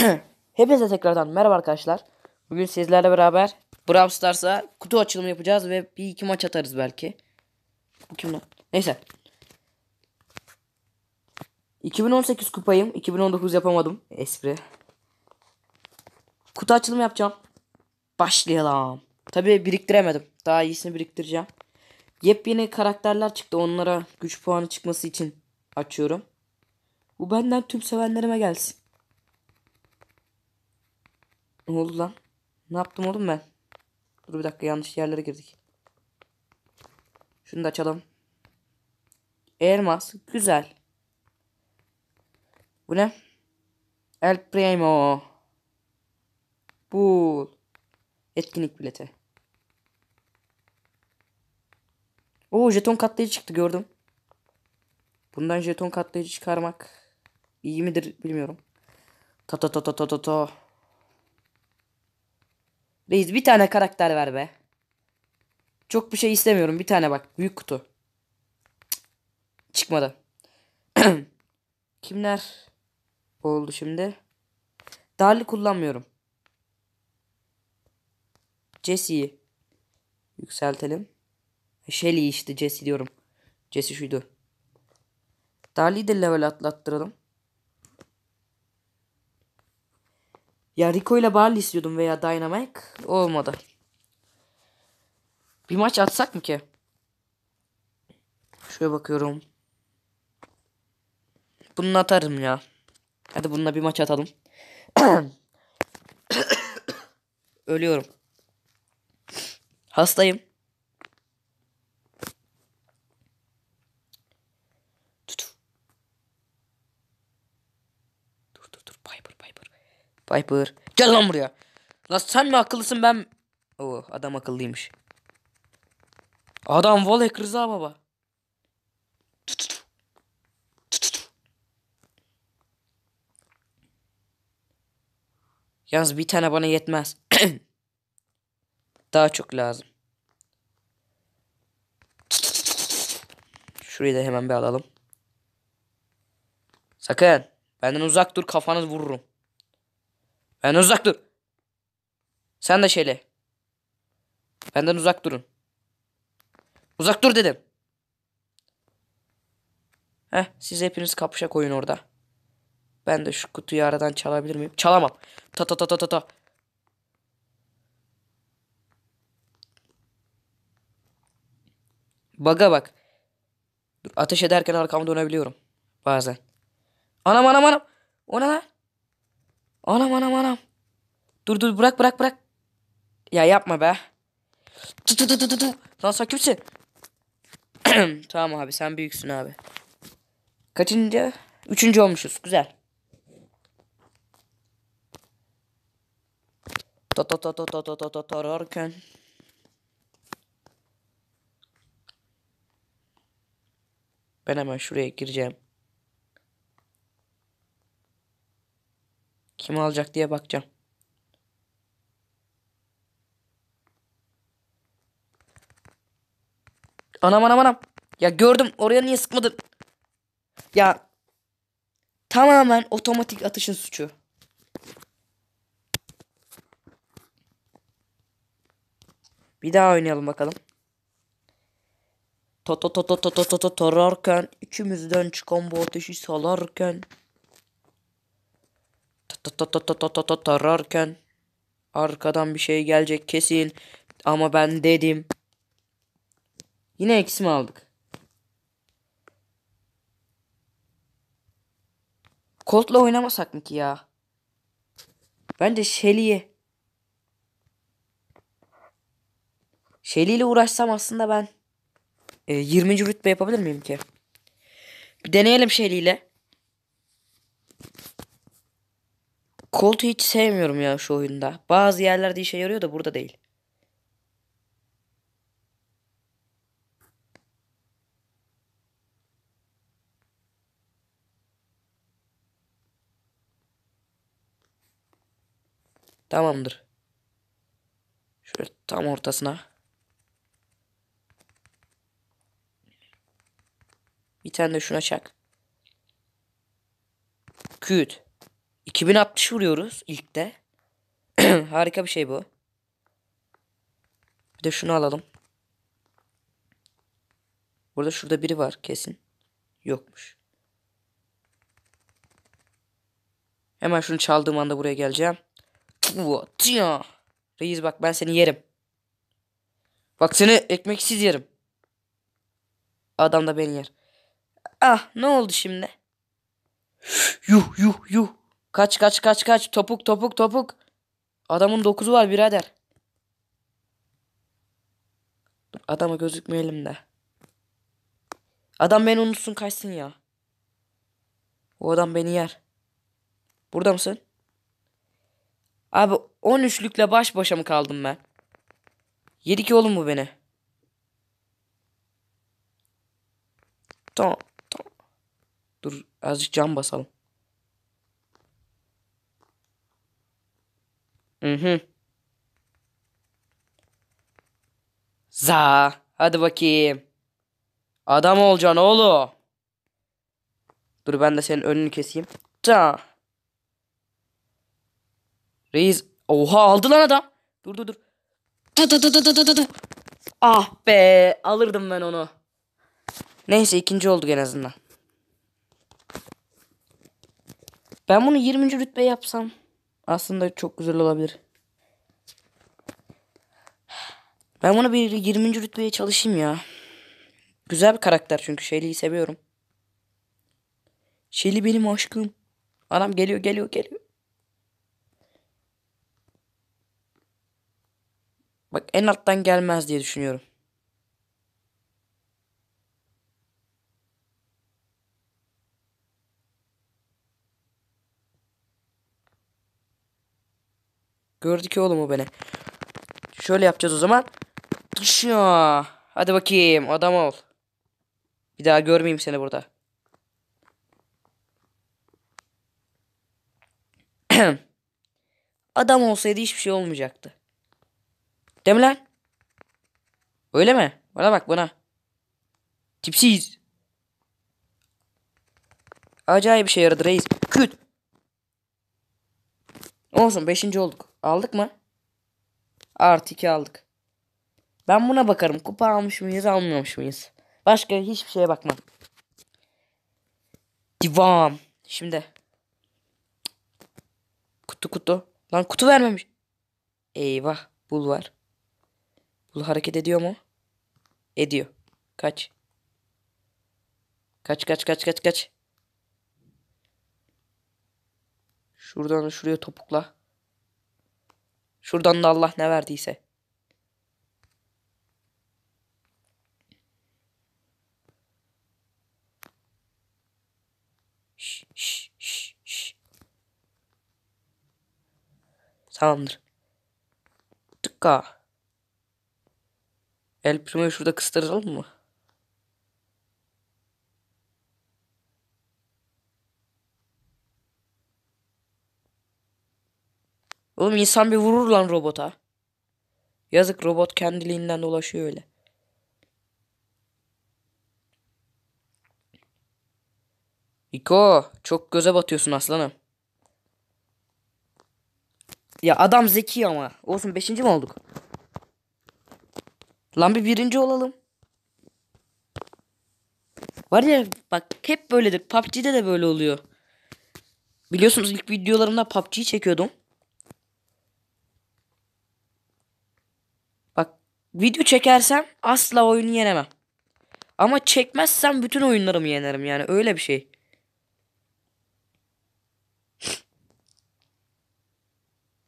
Hepinize tekrardan merhaba arkadaşlar. Bugün sizlerle beraber Brawl Stars'a kutu açılımı yapacağız ve bir iki maç atarız belki. Bu kim lan? Neyse. 2018 kupayım. 2019 yapamadım. Espri. Kutu açılımı yapacağım. Başlayalım. Tabi biriktiremedim. Daha iyisini biriktireceğim. Yepyeni karakterler çıktı. Onlara güç puanı çıkması için açıyorum. Bu benden tüm sevenlerime gelsin. Ne oldu lan? Ne yaptım oğlum ben? Dur bir dakika yanlış yerlere girdik. Şunu da açalım. Elmas. Güzel. Bu ne? El Primo. Bu. Etkinlik bileti. Oo jeton katlayıcı çıktı gördüm. Bundan jeton katlayıcı çıkarmak iyi midir bilmiyorum. Ta ta ta ta ta ta ta. Reis bir tane karakter ver be. Çok bir şey istemiyorum. Bir tane bak. Büyük kutu. Çıkmadı. Kimler oldu şimdi? Darli kullanmıyorum. Jesse'yi yükseltelim. Shelly işte Jesse diyorum. Jesse şuydu. Darlıyı de level atlattıralım. Ya Rico ile Barley istiyordum veya Dynamite. Olmadı. Bir maç atsak mı ki? Şöyle bakıyorum. Bunu atarım ya. Hadi bununla bir maç atalım. Ölüyorum. Hastayım. Viper. Gel lan buraya. Lan sen mi akıllısın ben? Oo adam akıllıymış. Adam Volek Rıza baba. Yalnız bir tane bana yetmez. Daha çok lazım. Şurayı da hemen bir alalım. Sakın. Benden uzak dur kafanız vururum. Ben uzak dur. Sen de şeyle. Benden uzak durun. Uzak dur dedim. Heh siz hepiniz kapışa koyun orada. Ben de şu kutuyu aradan çalabilir miyim? Çalamam. Ta ta ta ta ta ta. Baga bak. Dur, ateş ederken arkamı dönebiliyorum. Bazen. Anam anam anam. O ne lan? Anam anam anam. Dur dur bırak bırak bırak. Ya yapma be. Tı tı tı tı tı. Lan sen kimsin? tamam abi sen büyüksün abi. Kaçıncı? Üçüncü olmuşuz. Güzel. Totototototototorken. Ben hemen şuraya gireceğim. Kim alacak diye bakacağım. Anam anam anam. Ya gördüm oraya niye sıkmadın? Ya tamamen otomatik atışın suçu. Bir daha oynayalım bakalım. Toto toto toto toto torarken ikimizden çıkan bu ateşi salarken tararken arkadan bir şey gelecek kesin. Ama ben dedim. Yine eksi mi aldık? Colt'la oynamasak mı ki ya? Bence Shelly'ye. Shelly ile uğraşsam aslında ben e, 20. rütbe yapabilir miyim ki? Bir deneyelim Shelly ile. Colt'u hiç sevmiyorum ya şu oyunda. Bazı yerlerde işe yarıyor da burada değil. Tamamdır. Şöyle tam ortasına. Bir tane de şuna çak. Küt. 2060 vuruyoruz ilk de. Harika bir şey bu. Bir de şunu alalım. Burada şurada biri var kesin. Yokmuş. Hemen şunu çaldığım anda buraya geleceğim. Reis bak ben seni yerim. Bak seni ekmeksiz yerim. Adam da beni yer. Ah ne oldu şimdi? Yuh yuh yuh. Kaç kaç kaç kaç. Topuk topuk topuk. Adamın dokuzu var birader. Adama gözükmeyelim de. Adam beni unutsun kaçsın ya. O adam beni yer. Burada mısın? Abi 13'lükle baş başa mı kaldım ben? Yedi ki oğlum bu beni. Tamam. tamam. Dur azıcık cam basalım. Mhm. Za. Hadi bakayım. Adam olcan oğlu. Dur ben de senin önünü keseyim. Ta. Reis. Oha aldı lan adam. Dur dur dur. Ta ta ta ta ta ta ta. Ah be. Alırdım ben onu. Neyse ikinci oldu en azından. Ben bunu 20. rütbe yapsam. Aslında çok güzel olabilir. Ben bunu bir 20. rütbeye çalışayım ya. Güzel bir karakter çünkü Shelly'yi seviyorum. Shelly benim aşkım. Adam geliyor geliyor geliyor. Bak en alttan gelmez diye düşünüyorum. Gördü ki oğlum o beni. Şöyle yapacağız o zaman. Dışa. Hadi bakayım adam ol. Bir daha görmeyeyim seni burada. adam olsaydı hiçbir şey olmayacaktı. Değil mi lan? Öyle mi? Bana bak bana. Tipsiz. Acayip bir şey yaradı reis. Küt. Olsun 5. olduk. Aldık mı? Artı 2 aldık. Ben buna bakarım. Kupa almış mıyız almıyormuş muyuz? Başka hiçbir şeye bakmam. Divam. Şimdi. Kutu kutu. Lan kutu vermemiş. Eyvah. Bul var. Bul hareket ediyor mu? Ediyor. Kaç. Kaç kaç kaç kaç kaç. Şuradan şuraya topukla. Şuradan da Allah ne verdiyse. Şş, şş, şş, Tamamdır. Tıkka. El Primo'yu şurada kıstıralım mı? Oğlum insan bir vurur lan robota. Yazık robot kendiliğinden dolaşıyor öyle. Iko çok göze batıyorsun aslanım. Ya adam zeki ama. Olsun beşinci mi olduk? Lan bir birinci olalım. Var ya bak hep böyledir. PUBG'de de böyle oluyor. Biliyorsunuz ilk videolarımda PUBG'yi çekiyordum. Video çekersem asla oyunu yenemem. Ama çekmezsem bütün oyunlarımı yenerim yani öyle bir şey.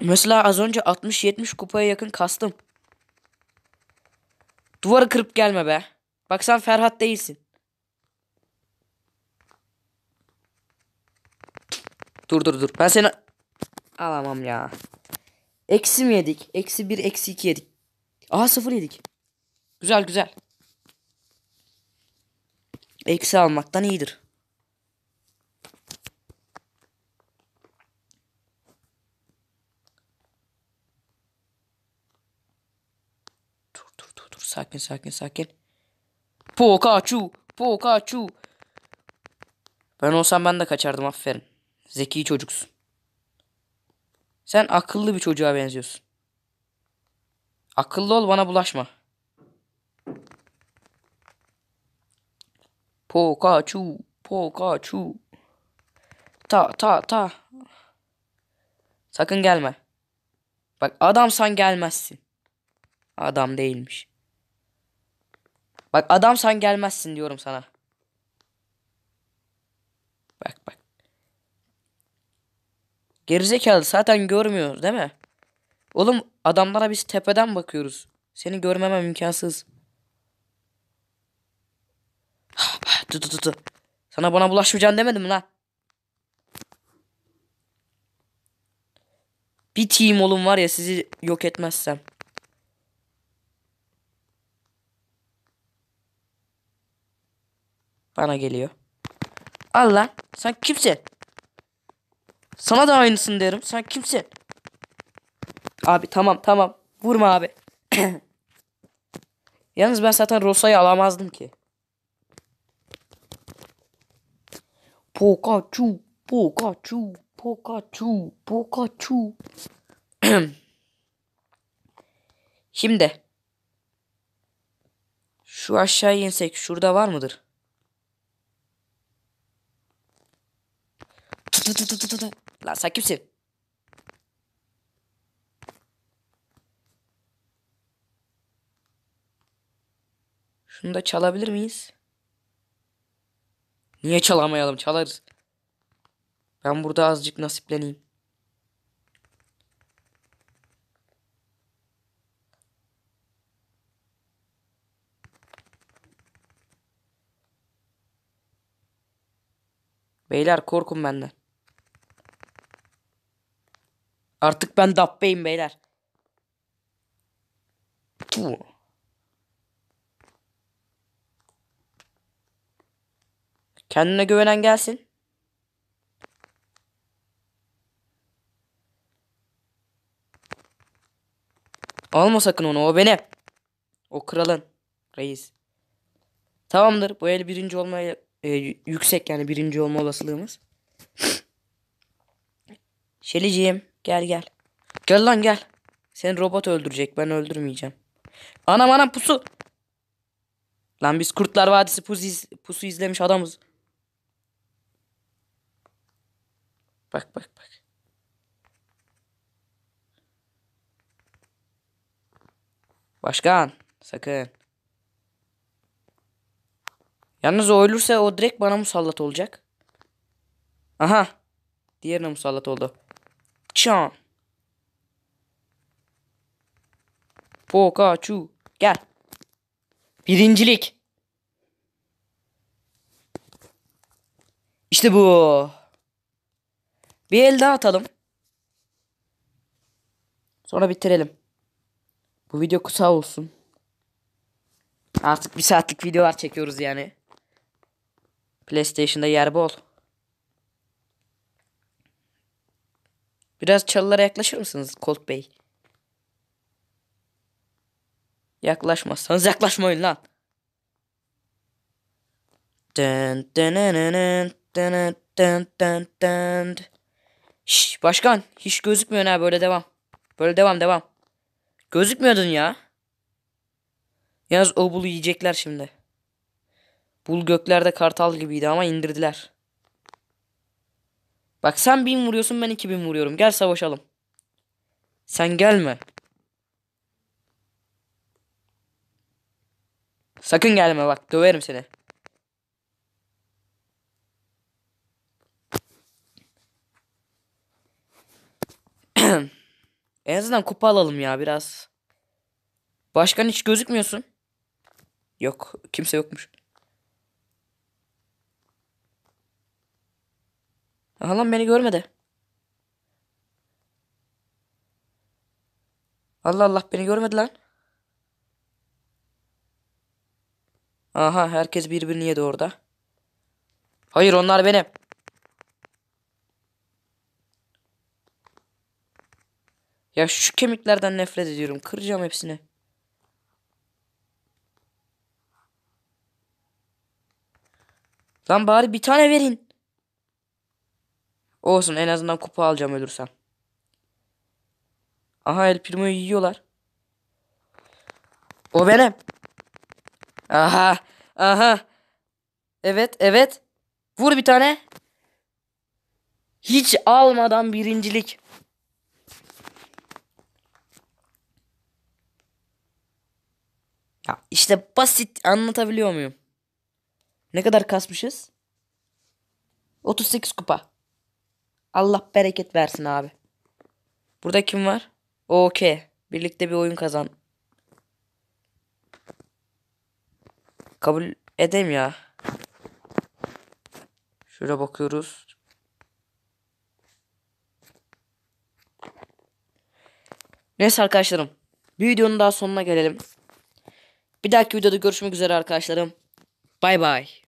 Mesela az önce 60-70 kupaya yakın kastım. Duvarı kırıp gelme be. Bak sen Ferhat değilsin. Dur dur dur. Ben seni alamam ya. Eksi mi yedik? Eksi 1, eksi 2 yedik. Aha sıfır yedik. Güzel güzel. Eksi almaktan iyidir. Dur dur dur dur sakin sakin sakin. Pokaçu Pokaçu. Ben olsam ben de kaçardım aferin. Zeki çocuksun. Sen akıllı bir çocuğa benziyorsun. Akıllı ol bana bulaşma. Pokaçu, Pokaçu. Ta ta ta. Sakın gelme. Bak adamsan gelmezsin. Adam değilmiş. Bak adamsan gelmezsin diyorum sana. Bak bak. Gerizekalı zaten görmüyor değil mi? Oğlum adamlara biz tepeden bakıyoruz. Seni görmemem imkansız. Ah, dur dur dur. Sana bana bulaşmayacaksın demedim lan. Bir team olun var ya sizi yok etmezsem. Bana geliyor. Allah, Sen kimsin? Sana da aynısın derim. Sen kimsin? Abi tamam tamam. Vurma abi. Yalnız ben zaten Rosa'yı alamazdım ki. Pokachu, Pokachu, Pokachu, Pokachu. Şimdi. Şu aşağıya insek şurada var mıdır? Lan sen kimsin? Şunu da çalabilir miyiz? Niye çalamayalım? Çalarız. Ben burada azıcık nasipleneyim. Beyler korkun benden. Artık ben dabbeyim beyler. Puh. Kendine güvenen gelsin. Alma sakın onu o benim. O kralın. Reis. Tamamdır. Bu el birinci olmaya e, yüksek yani birinci olma olasılığımız. Şeliciğim gel gel. Gel lan gel. Seni robot öldürecek ben öldürmeyeceğim. Anam anam pusu. Lan biz Kurtlar Vadisi pusu, iz, pusu izlemiş adamız. Bak bak bak. Başkan sakın. Yalnız o ölürse o direkt bana musallat olacak. Aha. Diğerine musallat oldu. Çan. Pokaçu. Gel. Birincilik. İşte bu. Bir el daha atalım. Sonra bitirelim. Bu video kısa olsun. Artık bir saatlik videolar çekiyoruz yani. PlayStation'da yer bol. Biraz çalılara yaklaşır mısınız Colt Bey? Yaklaşmazsanız yaklaşmayın lan. Dun dun dun dun dun dun dun dun. Şş, başkan hiç gözükmüyor ha böyle devam. Böyle devam devam. Gözükmüyordun ya. Yalnız o bulu yiyecekler şimdi. Bul göklerde kartal gibiydi ama indirdiler. Bak sen bin vuruyorsun ben iki bin vuruyorum. Gel savaşalım. Sen gelme. Sakın gelme bak döverim seni. En azından kupa alalım ya biraz. Başkan hiç gözükmüyorsun. Yok kimse yokmuş. Allah'ım beni görmedi. Allah Allah beni görmedi lan. Aha herkes birbirini yedi orada. Hayır onlar benim. Ya şu kemiklerden nefret ediyorum. Kıracağım hepsini. Lan bari bir tane verin. Olsun en azından kupa alacağım ölürsem. Aha El Primo'yu yiyorlar. O benim. Aha. Aha. Evet evet. Vur bir tane. Hiç almadan birincilik. Ya işte basit anlatabiliyor muyum? Ne kadar kasmışız? 38 kupa. Allah bereket versin abi. Burada kim var? Okey. Birlikte bir oyun kazan. Kabul edeyim ya. Şöyle bakıyoruz. Neyse arkadaşlarım. Bir videonun daha sonuna gelelim. Bir dahaki videoda görüşmek üzere arkadaşlarım. Bay bay.